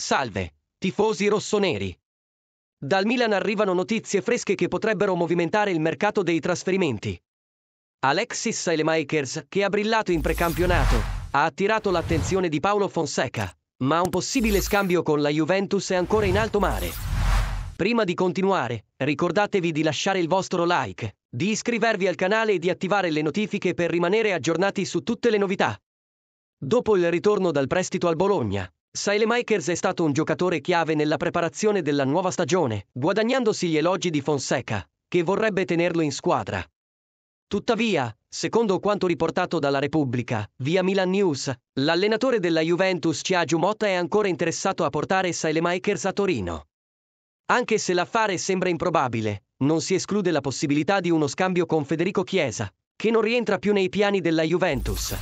Salve, tifosi rossoneri. Dal Milan arrivano notizie fresche che potrebbero movimentare il mercato dei trasferimenti. Alexis Salemakers, che ha brillato in precampionato, ha attirato l'attenzione di Paolo Fonseca, ma un possibile scambio con la Juventus è ancora in alto mare. Prima di continuare, ricordatevi di lasciare il vostro like, di iscrivervi al canale e di attivare le notifiche per rimanere aggiornati su tutte le novità. Dopo il ritorno dal prestito al Bologna, Sailemakers è stato un giocatore chiave nella preparazione della nuova stagione, guadagnandosi gli elogi di Fonseca, che vorrebbe tenerlo in squadra. Tuttavia, secondo quanto riportato dalla Repubblica, via Milan News, l'allenatore della Juventus Ciagiu Motta è ancora interessato a portare Sailemakers a Torino. Anche se l'affare sembra improbabile, non si esclude la possibilità di uno scambio con Federico Chiesa, che non rientra più nei piani della Juventus.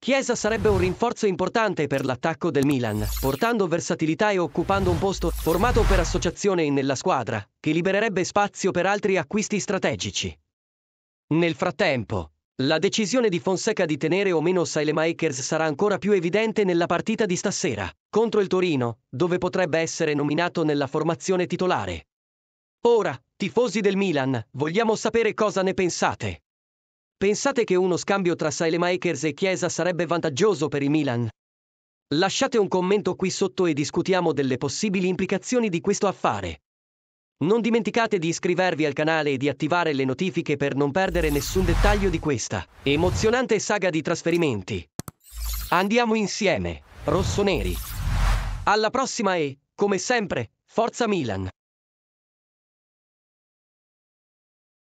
Chiesa sarebbe un rinforzo importante per l'attacco del Milan, portando versatilità e occupando un posto formato per associazione nella squadra, che libererebbe spazio per altri acquisti strategici. Nel frattempo, la decisione di Fonseca di tenere o meno Silemakers sarà ancora più evidente nella partita di stasera, contro il Torino, dove potrebbe essere nominato nella formazione titolare. Ora, tifosi del Milan, vogliamo sapere cosa ne pensate. Pensate che uno scambio tra Silemakers e Chiesa sarebbe vantaggioso per i Milan? Lasciate un commento qui sotto e discutiamo delle possibili implicazioni di questo affare. Non dimenticate di iscrivervi al canale e di attivare le notifiche per non perdere nessun dettaglio di questa emozionante saga di trasferimenti. Andiamo insieme, rossoneri. Alla prossima e, come sempre, Forza Milan!